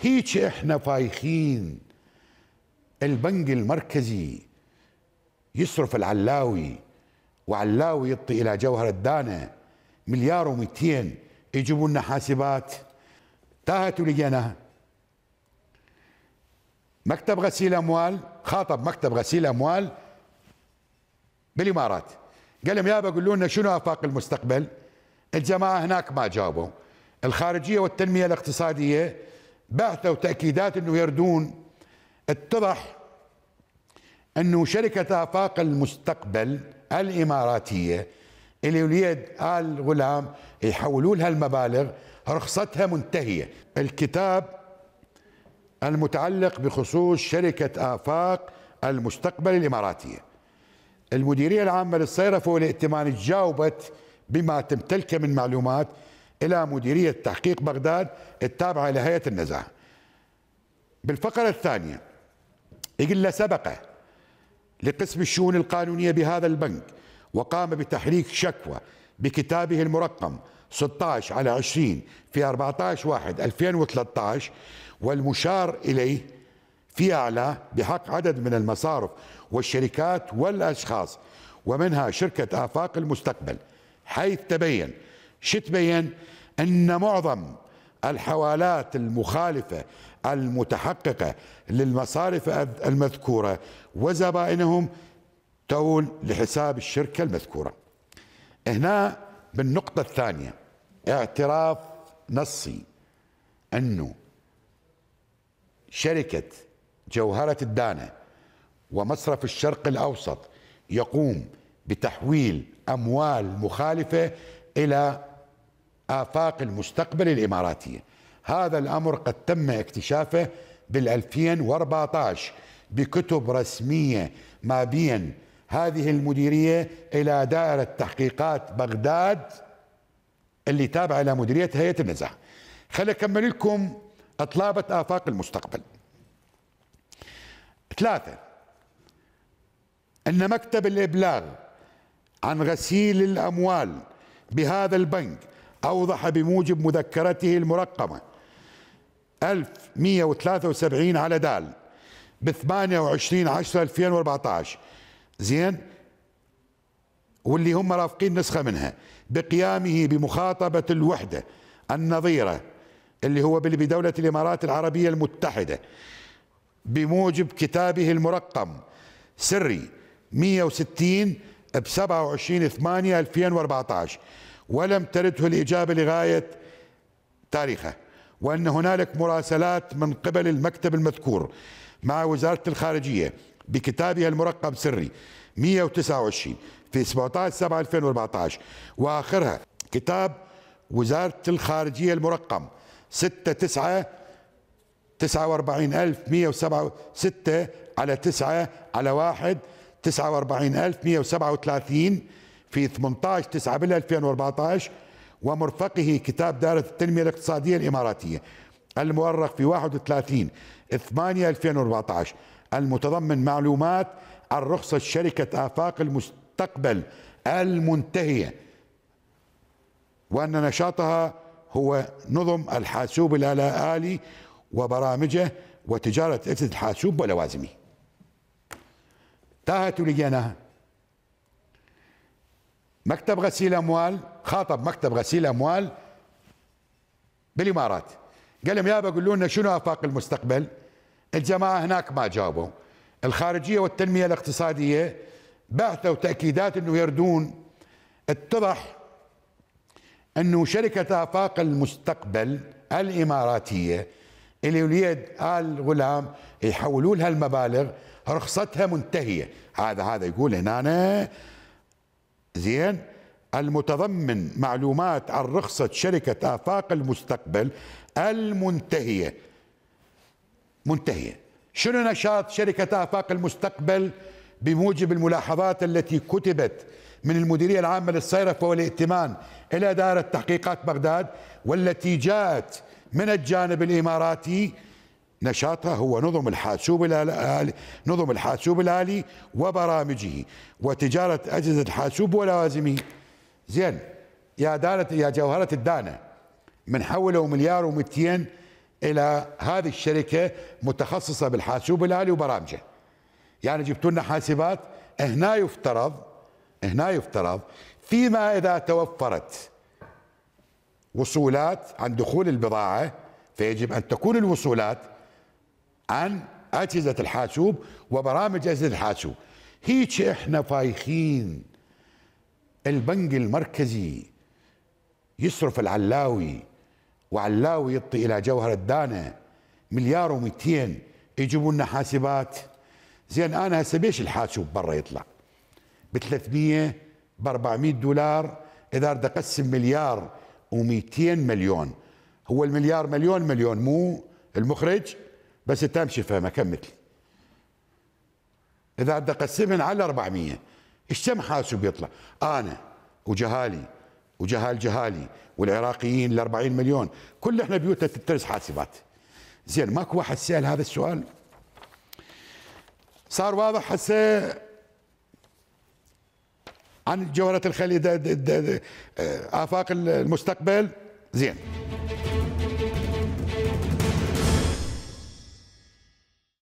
هيك احنا فايخين البنك المركزي يصرف العلاوي وعلاوي يطي الى جوهر الدانه مليار و200 يجيبوا لنا حاسبات تاهت ولقيناها مكتب غسيل اموال خاطب مكتب غسيل اموال بالامارات قال لهم يابا قولوا لنا شنو افاق المستقبل الجماعه هناك ما جابوا الخارجيه والتنميه الاقتصاديه بعثة وتأكيدات أنه يردون اتضح أنه شركة آفاق المستقبل الإماراتية اللي وليد آل غلام يحولوا لها المبالغ رخصتها منتهية الكتاب المتعلق بخصوص شركة آفاق المستقبل الإماراتية المديرية العامة للصيرفة والائتمان تجاوبت بما تمتلكه من معلومات إلى مديرية تحقيق بغداد التابعة لهيئة النزاهة بالفقرة الثانية إجلة سبقة لقسم الشؤون القانونية بهذا البنك وقام بتحريك شكوى بكتابه المرقم 16 على 20 في 14 واحد 2013 والمشار إليه في أعلى بحق عدد من المصارف والشركات والأشخاص ومنها شركة آفاق المستقبل حيث تبين شتبين أن معظم الحوالات المخالفة المتحققة للمصارف المذكورة وزبائنهم تول لحساب الشركة المذكورة هنا بالنقطة الثانية اعتراف نصي أنه شركة جوهرة الدانة ومصرف الشرق الأوسط يقوم بتحويل أموال مخالفة إلى آفاق المستقبل الإماراتي هذا الأمر قد تم اكتشافه بال2014 بكتب رسمية ما بين هذه المديرية إلى دائرة تحقيقات بغداد اللي تابعة إلى مديرية هيئة النزاع خلي أكمل لكم أطلابة آفاق المستقبل ثلاثة أن مكتب الإبلاغ عن غسيل الأموال بهذا البنك أوضح بموجب مذكرته المرقمة 1173 على دال ب 28 10 2014 زين واللي هم رافقين نسخة منها بقيامه بمخاطبة الوحدة النظيرة اللي هو بدولة الإمارات العربية المتحدة بموجب كتابه المرقم سري 160 ب 27 8 2014 ولم ترده الإجابة لغاية تاريخه وأن هنالك مراسلات من قبل المكتب المذكور مع وزارة الخارجية بكتابها المرقم سري 129 في 17 7 2014 وآخرها كتاب وزارة الخارجية المرقم 6 9 49107 6 على 9 على 1 49137 في 18 9 2014 ومرفقه كتاب دائرة التنمية الاقتصادية الإماراتية المؤرخ في 31 8 2014 المتضمن معلومات عن رخصة شركة آفاق المستقبل المنتهية وأن نشاطها هو نظم الحاسوب الآلي وبرامجه وتجارة أجهزة الحاسوب ولوازمه تاهت لجيناها مكتب غسيل اموال خاطب مكتب غسيل اموال بالامارات قال لهم يا بقولوا لنا شنو افاق المستقبل الجماعه هناك ما جاوبوا الخارجيه والتنميه الاقتصاديه بعثوا تاكيدات انه يردون اتضح انه شركه افاق المستقبل الاماراتيه اللي وليد ال غلام يحولوا لها المبالغ رخصتها منتهيه هذا هذا يقول هنا أنا زين المتضمن معلومات عن رخصة شركة آفاق المستقبل المنتهية منتهية شنو نشاط شركة آفاق المستقبل بموجب الملاحظات التي كتبت من المديرية العامة للصيرفة والائتمان إلى دائرة تحقيقات بغداد والتي جاءت من الجانب الإماراتي نشاطها هو نظم الحاسوب الآلي نظم الحاسوب الآلي وبرامجه وتجارة أجهزة الحاسوب ولوازمه زين يا دانة يا جوهرة الدانة من حولوا مليار و200 إلى هذه الشركة متخصصة بالحاسوب الآلي وبرامجه يعني جبتوا لنا حاسبات هنا يفترض هنا يفترض فيما إذا توفرت وصولات عن دخول البضاعة فيجب أن تكون الوصولات عن اجهزه الحاسوب وبرامج اجهزه الحاسوب هيك احنا فايخين البنك المركزي يصرف العلاوي وعلاوي يطي الى جوهر الدانه مليار و200 يجيبوا لنا حاسبات زين انا هسه بيش الحاسوب برا يطلع ب 300 ب 400 دولار اذا اريد اقسم مليار و200 مليون هو المليار مليون مليون مو المخرج بس تمشي فما كمل اذا بدي اقسمهن على 400 كم حاسب يطلع انا وجهالي وجهال جهالي والعراقيين ال 40 مليون كل احنا بيوتنا تترس حاسبات زين ماكو واحد سال هذا السؤال صار واضح هسه عن جوهرة الخليج آفاق المستقبل زين